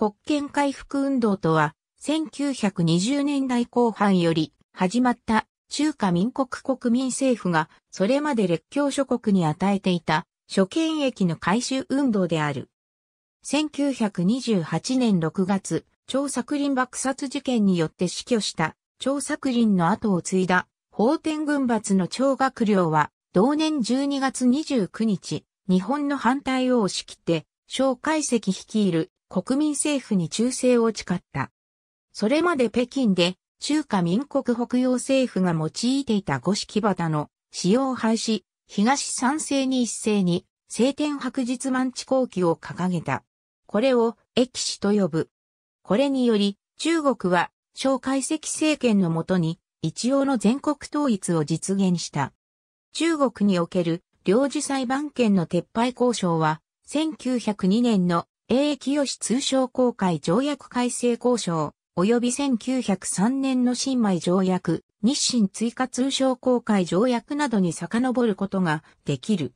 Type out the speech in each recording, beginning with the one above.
国権回復運動とは、1920年代後半より始まった中華民国国民政府がそれまで列強諸国に与えていた諸権益の回収運動である。1928年6月、張作林爆殺事件によって死去した張作林の後を継いだ法天軍閥の張学良は同年12月29日、日本の反対を押し切って、蒋介石率いる国民政府に忠誠を誓った。それまで北京で中華民国北洋政府が用いていた五式旗の使用廃止、東三世に一斉に晴天白日満地後期を掲げた。これを駅史と呼ぶ。これにより中国は蒋介石政権のもとに一応の全国統一を実現した。中国における領事裁判権の撤廃交渉は1902年の英清通商公開条約改正交渉、及び1903年の新米条約、日清追加通商公開条約などに遡ることができる。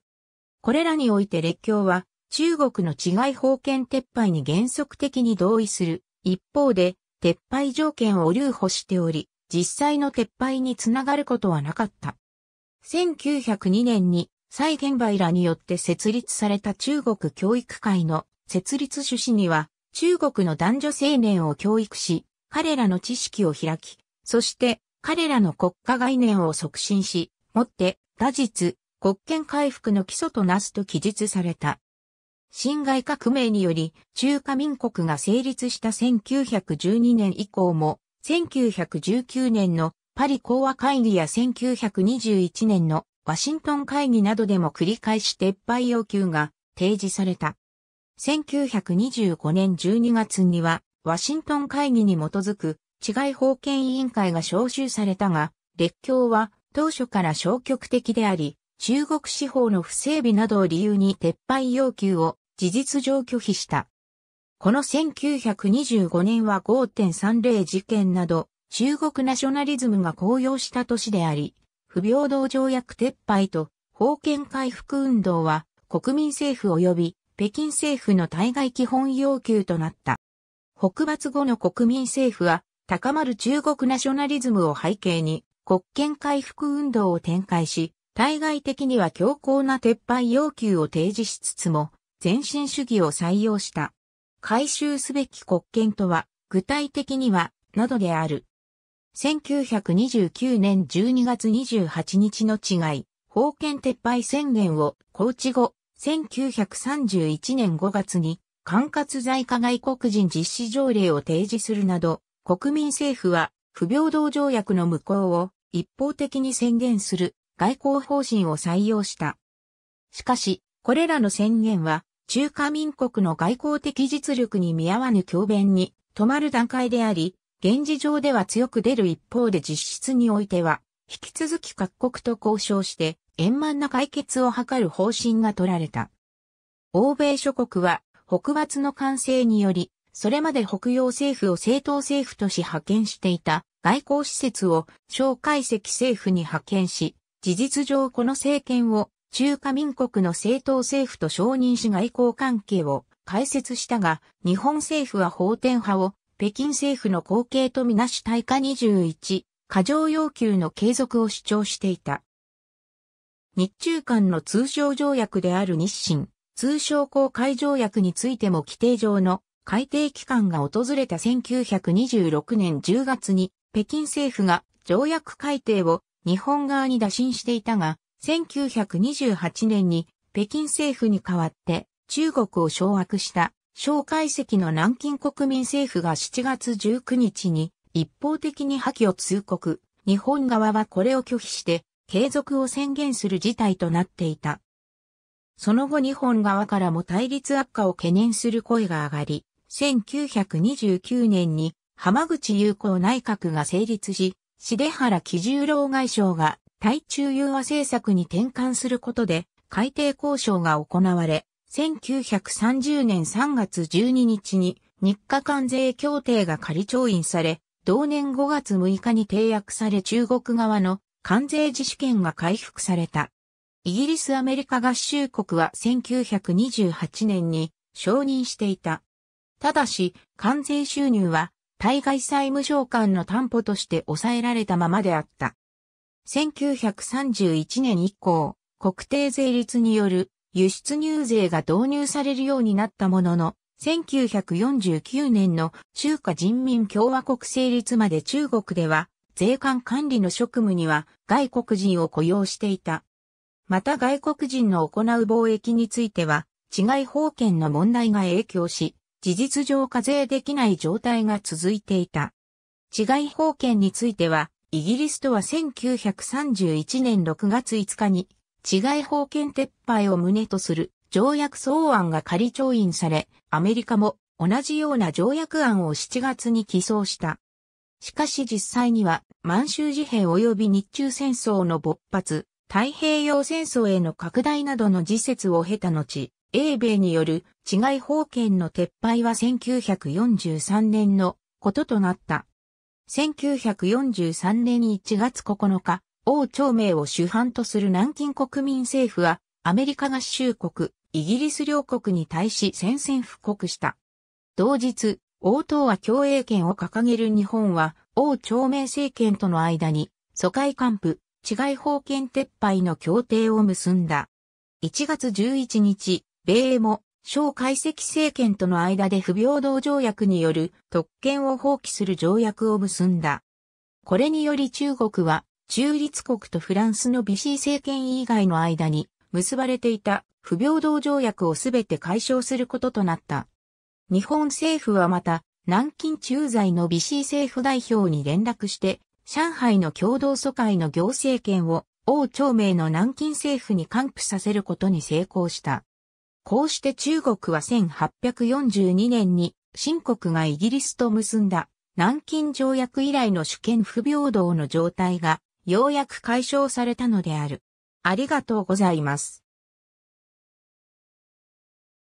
これらにおいて列強は、中国の治外法権撤廃に原則的に同意する。一方で、撤廃条件を留保しており、実際の撤廃につながることはなかった。1902年に、蔡元梅らによって設立された中国教育会の設立趣旨には、中国の男女青年を教育し、彼らの知識を開き、そして彼らの国家概念を促進し、もって打実、国権回復の基礎となすと記述された。辛亥革命により中華民国が成立した1912年以降も、1919年のパリ講和会議や1921年のワシントン会議などでも繰り返し撤廃要求が提示された。1925年12月には、ワシントン会議に基づく、治外法権委員会が招集されたが、列強は当初から消極的であり、中国司法の不整備などを理由に撤廃要求を事実上拒否した。この1925年は5.30事件など、中国ナショナリズムが高揚した年であり、不平等条約撤廃と、封権回復運動は国民政府及び北京政府の対外基本要求となった。北伐後の国民政府は、高まる中国ナショナリズムを背景に、国権回復運動を展開し、対外的には強硬な撤廃要求を提示しつつも、前進主義を採用した。回収すべき国権とは、具体的には、などである。1929年12月28日の違い、封建撤廃宣言を、高知後、1931年5月に管轄在下外国人実施条例を提示するなど、国民政府は不平等条約の無効を一方的に宣言する外交方針を採用した。しかし、これらの宣言は中華民国の外交的実力に見合わぬ強弁に止まる段階であり、現時上では強く出る一方で実質においては、引き続き各国と交渉して円満な解決を図る方針が取られた。欧米諸国は北伐の完成により、それまで北洋政府を政党政府とし派遣していた外交施設を小解析政府に派遣し、事実上この政権を中華民国の政党政府と承認し外交関係を開設したが、日本政府は法典派を北京政府の後継とみなし大化21過剰要求の継続を主張していた。日中間の通商条約である日清、通商公開条約についても規定上の改定期間が訪れた1926年10月に北京政府が条約改定を日本側に打診していたが、1928年に北京政府に代わって中国を掌握した小介石の南京国民政府が7月19日に一方的に破棄を通告、日本側はこれを拒否して継続を宣言する事態となっていた。その後日本側からも対立悪化を懸念する声が上がり、1929年に浜口友好内閣が成立し、重原喜十郎外相が対中融和政策に転換することで改定交渉が行われ、1930年3月12日に日華関税協定が仮調印され、同年5月6日に締約され中国側の関税自主権が回復された。イギリスアメリカ合衆国は1928年に承認していた。ただし、関税収入は対外債務償還の担保として抑えられたままであった。1931年以降、国定税率による輸出入税が導入されるようになったものの、1949年の中華人民共和国成立まで中国では税関管理の職務には外国人を雇用していた。また外国人の行う貿易については、治外法権の問題が影響し、事実上課税できない状態が続いていた。治外法権については、イギリスとは1931年6月5日に、治外法権撤廃を旨とする条約草案が仮調印され、アメリカも同じような条約案を7月に起草した。しかし実際には満州事変及び日中戦争の勃発、太平洋戦争への拡大などの時節を経た後、英米による治外法権の撤廃は1943年のこととなった。1943年1月9日、王朝明を主犯とする南京国民政府は、アメリカ合衆国、イギリス両国に対し宣戦布告した。同日、王党は共栄権を掲げる日本は、王朝明政権との間に、疎開還付、治外法権撤廃の協定を結んだ。1月11日、米英も、小解析政権との間で不平等条約による特権を放棄する条約を結んだ。これにより中国は、中立国とフランスのビシー政権以外の間に、結ばれていた不平等条約をすべて解消することとなった。日本政府はまた、南京駐在のビシ政府代表に連絡して、上海の共同疎開の行政権を王朝明の南京政府に還付させることに成功した。こうして中国は1842年に新国がイギリスと結んだ南京条約以来の主権不平等の状態がようやく解消されたのである。ありがとうございます。